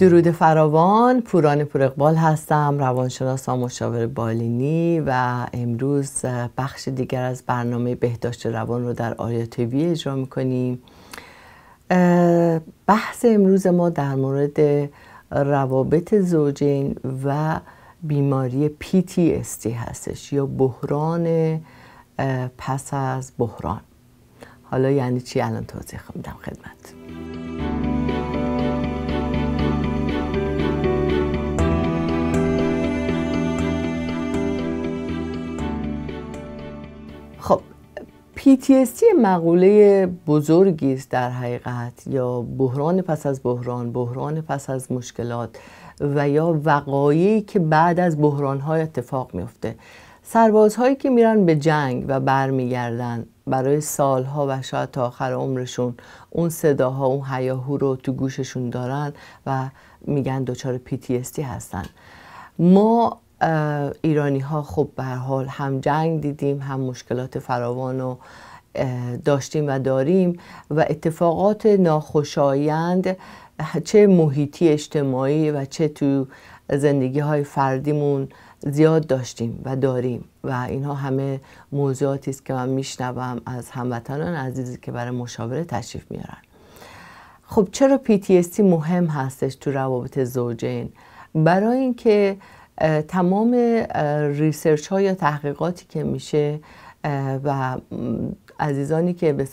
درود فراوان پوران پور اقبال هستم روانشناس و مشاور بالینی و امروز بخش دیگر از برنامه بهداشت روان رو در آریا تیوی اجرا میکنیم بحث امروز ما در مورد روابط زوجین و بیماری PTSD هستش یا بحران پس از بحران حالا یعنی چی الان توضیح میدم خدمت PTSD مقوله بزرگی است در حقیقت یا بحران پس از بحران بحران پس از مشکلات و یا وقایعی که بعد از بحران های اتفاق میفته سربازهایی که میرن به جنگ و برمیگردن برای سالها و شاید تا آخر عمرشون اون صداها اون هیاهو رو تو گوششون دارن و میگن دچار PTSD هستن ما ایرانی ها خب به حال هم جنگ دیدیم هم مشکلات فراوان و داشتیم و داریم و اتفاقات ناخوشایند چه محیطی اجتماعی و چه تو زندگی های فردیمون زیاد داشتیم و داریم و اینها همه موضوعاتی است که من میشنوم از هموطنان عزیزی که برای مشاوره تشریف میارن خب چرا PTSD مهم هستش تو روابط زوجین برای اینکه تمام ریسرچ ها یا تحقیقاتی که میشه و عزیزانی که به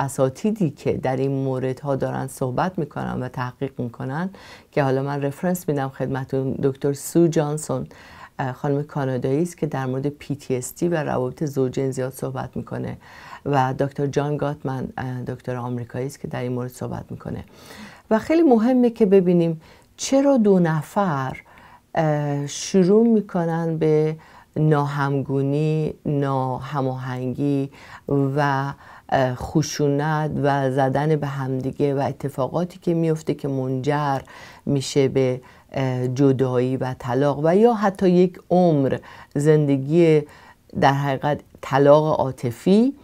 اساتیدی که در این مورد ها دارن صحبت میکنن و تحقیق میکنن که حالا من رفرنس میدم خدمت دکتر سو جانسون خانم کانادایی است که در مورد PTSD و روابط زوجین زیاد صحبت میکنه و دکتر جان گاتمن دکتر آمریکایی است که در این مورد صحبت میکنه و خیلی مهمه که ببینیم چرا دو نفر شروع میکنن به ناهمگونی، ناهماهنگی و خشونت و زدن به همدیگه و اتفاقاتی که میفته که منجر میشه به جدایی و طلاق و یا حتی یک عمر زندگی در حقیقت طلاق عاطفی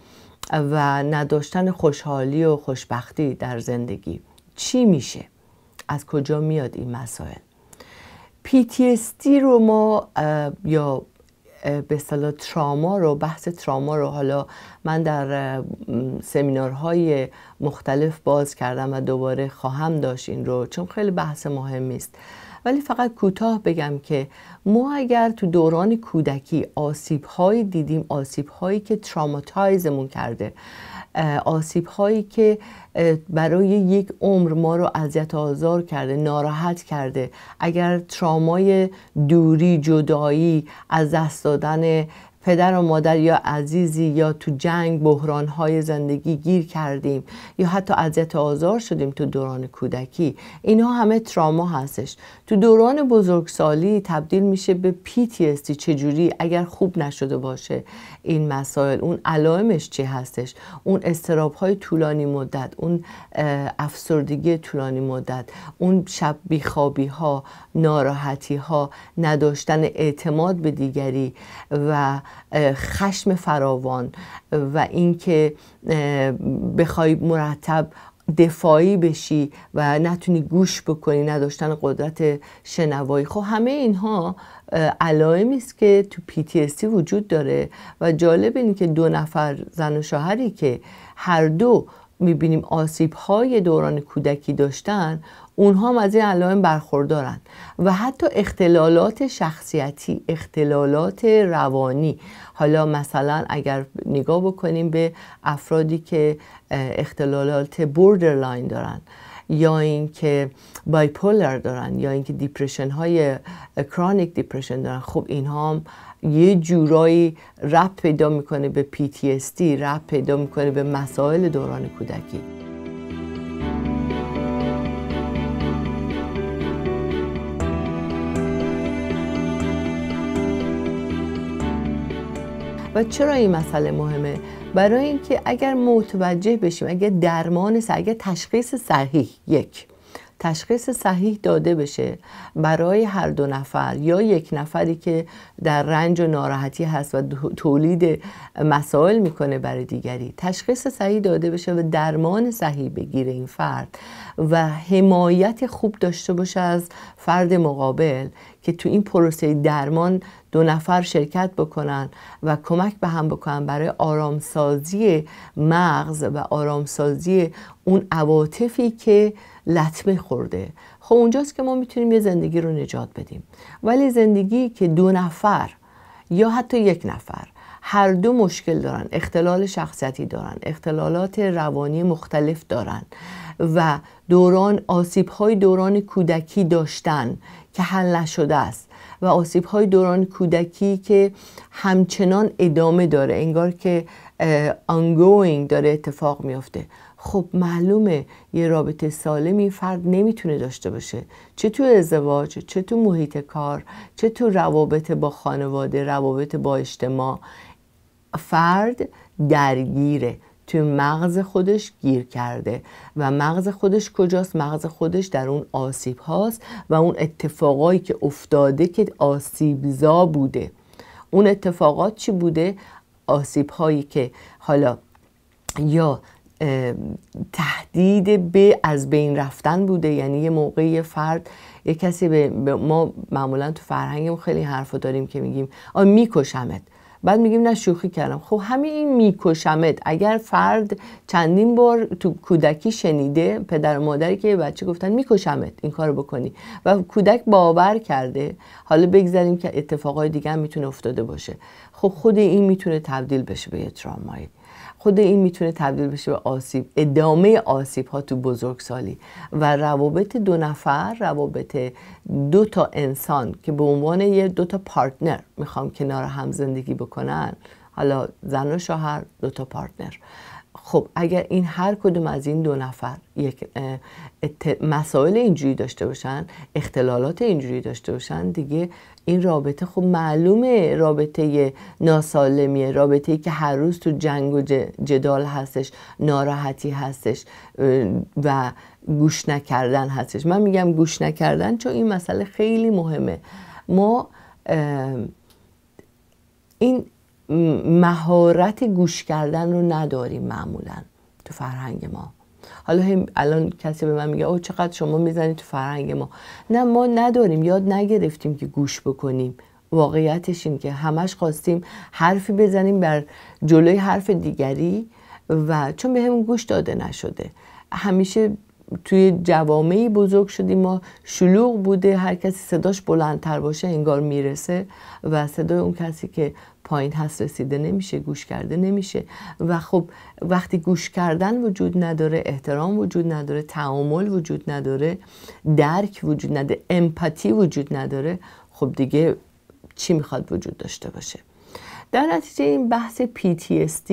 و نداشتن خوشحالی و خوشبختی در زندگی چی میشه از کجا میاد این مسائل PTSD رو ما یا به اصطلاح تراما رو بحث تراما رو حالا من در سمینارهای مختلف باز کردم و دوباره خواهم داشت این رو چون خیلی بحث مهمی است ولی فقط کوتاه بگم که ما اگر تو دوران کودکی آسیب دیدیم آسیب هایی که تراماتایزمون کرده آسیب هایی که برای یک عمر ما رو اذیت آزار کرده ناراحت کرده اگر ترامای دوری جدایی از دست دادن پدر و مادر یا عزیزی یا تو جنگ بحران های زندگی گیر کردیم یا حتی اذیت آزار شدیم تو دوران کودکی اینها همه تراما هستش تو دوران بزرگسالی تبدیل میشه به چه چجوری اگر خوب نشده باشه این مسائل اون علائمش چی هستش اون استراب های طولانی مدت اون افسردگی طولانی مدت اون شب بیخوابی ها ناراحتی ها نداشتن اعتماد به دیگری و خشم فراوان و اینکه بخوای مرتب دفاعی بشی و نتونی گوش بکنی نداشتن قدرت شنوایی خب همه اینها علائمی است که تو PTSD وجود داره و جالب اینه که دو نفر زن و شوهری که هر دو میبینیم آسیب های دوران کودکی داشتن اونها هم از این علائم برخوردارن و حتی اختلالات شخصیتی اختلالات روانی حالا مثلا اگر نگاه بکنیم به افرادی که اختلالات بوردرلاین دارن یا اینکه بایپولر دارن یا اینکه دیپرشن های کرانیک دیپرشن دارن خب اینها هم یه جورایی رب پیدا میکنه به PTSD رب پیدا میکنه به مسائل دوران کودکی و چرا این مسئله مهمه برای اینکه اگر متوجه بشیم اگر درمان اگر تشخیص صحیح یک تشخیص صحیح داده بشه برای هر دو نفر یا یک نفری که در رنج و ناراحتی هست و تولید مسائل میکنه برای دیگری تشخیص صحیح داده بشه و درمان صحیح بگیره این فرد و حمایت خوب داشته باشه از فرد مقابل که تو این پروسه درمان دو نفر شرکت بکنن و کمک به هم بکنن برای آرامسازی مغز و آرامسازی اون عواطفی که لطمه خورده خب اونجاست که ما میتونیم یه زندگی رو نجات بدیم ولی زندگی که دو نفر یا حتی یک نفر هر دو مشکل دارن اختلال شخصیتی دارن اختلالات روانی مختلف دارن و دوران آسیب های دوران کودکی داشتن که حل نشده است و آسیب های دوران کودکی که همچنان ادامه داره انگار که ongoing داره اتفاق میافته خب معلومه یه رابطه سالمی فرد نمیتونه داشته باشه چه تو ازدواج چه تو محیط کار چه تو روابط با خانواده روابط با اجتماع فرد درگیره تو مغز خودش گیر کرده و مغز خودش کجاست مغز خودش در اون آسیب هاست و اون اتفاقایی که افتاده که آسیبزا بوده اون اتفاقات چی بوده آسیب هایی که حالا یا تهدید به از بین رفتن بوده یعنی یه موقعی فرد یه کسی به ما معمولا تو فرهنگمون خیلی حرف داریم که میگیم آ میکشمت بعد میگیم نه شوخی کردم خب همین این میکشمت اگر فرد چندین بار تو کودکی شنیده پدر و مادری که بچه گفتن میکشمت این کارو بکنی و کودک باور کرده حالا بگذاریم که اتفاقای دیگه هم میتونه افتاده باشه خب خود این میتونه تبدیل بشه به یه ترامایی خود این میتونه تبدیل بشه به آسیب ادامه آسیب ها تو بزرگسالی و روابط دو نفر روابط دو تا انسان که به عنوان یه دو تا پارتنر میخوام کنار هم زندگی بکنن حالا زن و شوهر دو تا پارتنر خب اگر این هر کدوم از این دو نفر یک مسائل اینجوری داشته باشن اختلالات اینجوری داشته باشن دیگه این رابطه خب معلومه رابطه ناسالمیه رابطه ای که هر روز تو جنگ و جدال هستش ناراحتی هستش و گوش نکردن هستش من میگم گوش نکردن چون این مسئله خیلی مهمه ما این مهارت گوش کردن رو نداریم معمولا تو فرهنگ ما حالا الان کسی به من میگه او چقدر شما میزنید تو فرهنگ ما نه ما نداریم یاد نگرفتیم که گوش بکنیم واقعیتش این که همش خواستیم حرفی بزنیم بر جلوی حرف دیگری و چون به همون گوش داده نشده همیشه توی جوامعی بزرگ شدیم ما شلوغ بوده هر کسی صداش بلندتر باشه انگار میرسه و صدای اون کسی که پایین هست رسیده نمیشه گوش کرده نمیشه و خب وقتی گوش کردن وجود نداره احترام وجود نداره تعامل وجود نداره درک وجود نداره امپاتی وجود نداره خب دیگه چی میخواد وجود داشته باشه در نتیجه این بحث PTSD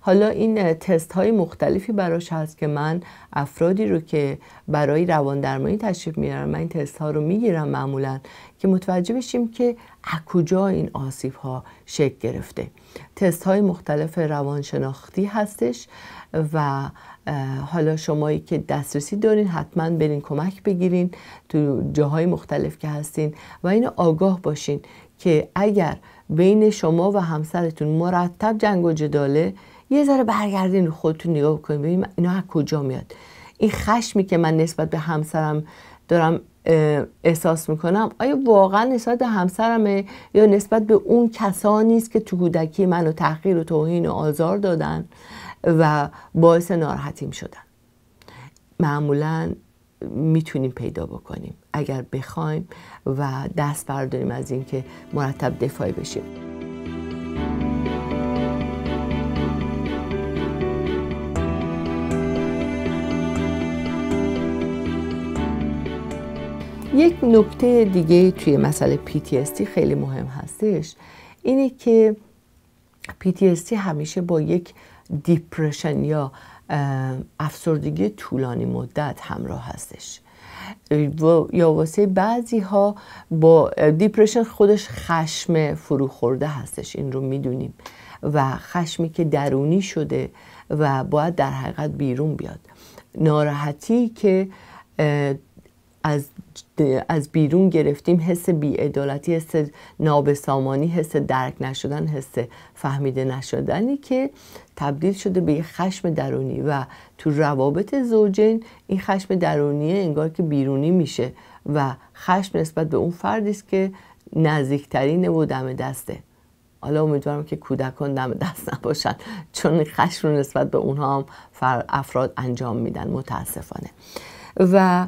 حالا این تست های مختلفی براش هست که من افرادی رو که برای روان درمانی تشریف میارم من این تست ها رو میگیرم معمولا که متوجه بشیم که از کجا این آسیب ها شکل گرفته تست های مختلف روانشناختی هستش و حالا شمایی که دسترسی دارین حتما برین کمک بگیرین تو جاهای مختلف که هستین و اینو آگاه باشین که اگر بین شما و همسرتون مرتب جنگ و جداله یه ذره برگردین خودتون نگاه کنید ببینیم اینا از کجا میاد این خشمی که من نسبت به همسرم دارم احساس میکنم آیا واقعا نسبت به همسرمه یا نسبت به اون کسانی است که تو کودکی منو تحقیر و توهین و آزار دادن و باعث ناراحتیم شدن معمولا میتونیم پیدا بکنیم اگر بخوایم و دست برداریم از اینکه مرتب دفاعی بشیم یک نکته دیگه توی مسئله PTSD خیلی مهم هستش اینه که PTSD همیشه با یک دیپرشن یا افسردگی طولانی مدت همراه هستش و یا واسه بعضی ها با دیپرشن خودش خشم فرو خورده هستش این رو میدونیم و خشمی که درونی شده و باید در حقیقت بیرون بیاد ناراحتی که از از بیرون گرفتیم حس بیعدالتی حس نابسامانی حس درک نشدن حس فهمیده نشدنی که تبدیل شده به یه خشم درونی و تو روابط زوجین این خشم درونیه انگار که بیرونی میشه و خشم نسبت به اون فردی است که نزدیکترینه و دم دسته حالا امیدوارم که کودکان دم دست نباشن چون خشم رو نسبت به اونها هم افراد انجام میدن متاسفانه و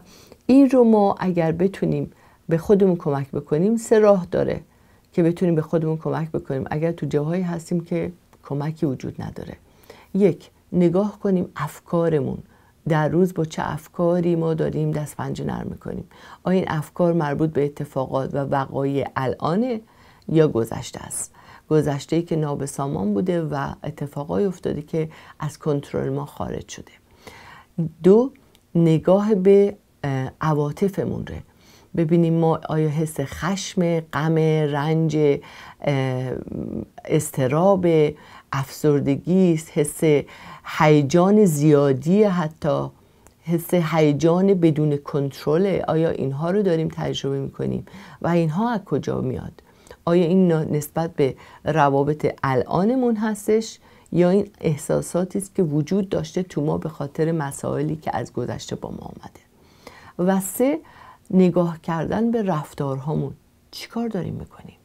این رو ما اگر بتونیم به خودمون کمک بکنیم سه راه داره که بتونیم به خودمون کمک بکنیم اگر تو جاهایی هستیم که کمکی وجود نداره یک نگاه کنیم افکارمون در روز با چه افکاری ما داریم دست پنجه نرم میکنیم آیا این افکار مربوط به اتفاقات و وقایع الانه یا گذشته است گذشته ای که نابسامان بوده و اتفاقای افتاده که از کنترل ما خارج شده دو نگاه به عواطفمون ره ببینیم ما آیا حس خشم غم رنج استراب افسردگی حس هیجان زیادی حتی حس هیجان بدون کنترل آیا اینها رو داریم تجربه میکنیم و اینها از کجا میاد آیا این نسبت به روابط الانمون هستش یا این احساساتی است که وجود داشته تو ما به خاطر مسائلی که از گذشته با ما آمده و سه نگاه کردن به رفتارهامون کار داریم میکنیم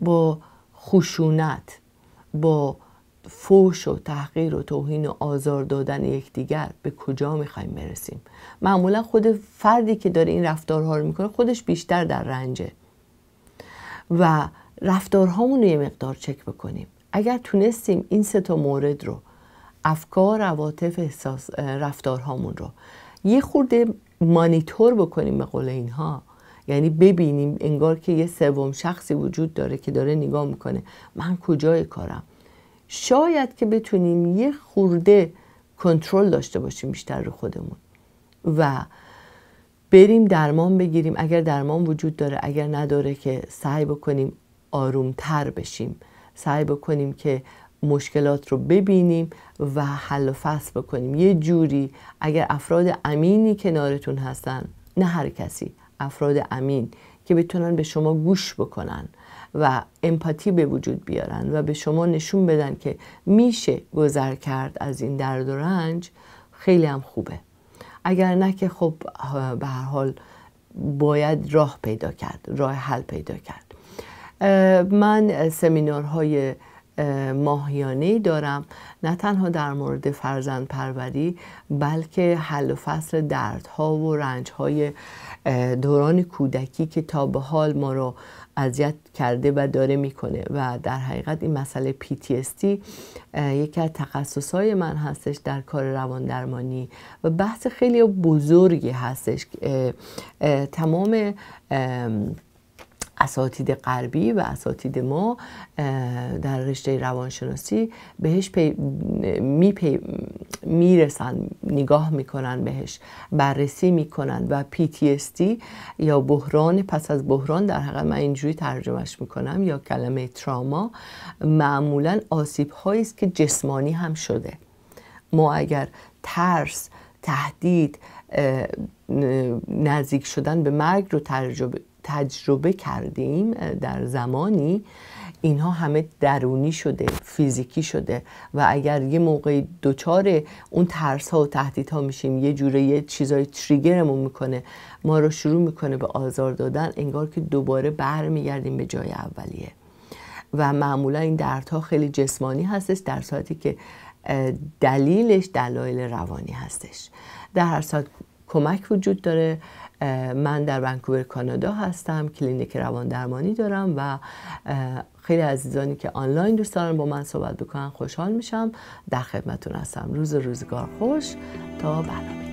با خشونت با فوش و تحقیر و توهین و آزار دادن یکدیگر به کجا میخوایم برسیم معمولا خود فردی که داره این رفتارها رو میکنه خودش بیشتر در رنجه و رفتارهامون رو یه مقدار چک بکنیم اگر تونستیم این سه تا مورد رو افکار عواطف احساس رفتارهامون رو یه خورده مانیتور بکنیم به قول اینها یعنی ببینیم انگار که یه سوم شخصی وجود داره که داره نگاه میکنه من کجای کارم شاید که بتونیم یه خورده کنترل داشته باشیم بیشتر رو خودمون و بریم درمان بگیریم اگر درمان وجود داره اگر نداره که سعی بکنیم آرومتر بشیم سعی بکنیم که مشکلات رو ببینیم و حل و فصل بکنیم یه جوری اگر افراد امینی کنارتون هستن نه هر کسی افراد امین که بتونن به شما گوش بکنن و امپاتی به وجود بیارن و به شما نشون بدن که میشه گذر کرد از این درد و رنج خیلی هم خوبه اگر نه که خب به هر حال باید راه پیدا کرد راه حل پیدا کرد من سمینارهای ماهیانه دارم نه تنها در مورد فرزند پروری بلکه حل و فصل دردها و رنجهای دوران کودکی که تا به حال ما رو اذیت کرده و داره میکنه و در حقیقت این مسئله PTSD یکی از تخصصهای من هستش در کار روان درمانی و بحث خیلی بزرگی هستش تمام اساتید غربی و اساتید ما در رشته روانشناسی بهش پی می نگاه میکنن بهش بررسی میکنن و PTSD یا بحران پس از بحران در حقیقت من اینجوری ترجمهش میکنم یا کلمه تراما معمولا آسیب هایی است که جسمانی هم شده ما اگر ترس تهدید نزدیک شدن به مرگ رو ترجمه تجربه کردیم در زمانی اینها همه درونی شده فیزیکی شده و اگر یه موقعی دچار اون ترس ها و تهدید ها میشیم یه جوره یه چیزای تریگرمون میکنه ما رو شروع میکنه به آزار دادن انگار که دوباره برمیگردیم به جای اولیه و معمولا این دردها خیلی جسمانی هستش در ساعتی که دلیلش دلایل روانی هستش در هر ساعت کمک وجود داره من در ونکوور کانادا هستم کلینیک روان درمانی دارم و خیلی عزیزانی که آنلاین دوست دارن با من صحبت بکنن خوشحال میشم در خدمتون هستم روز روزگار خوش تا برنامه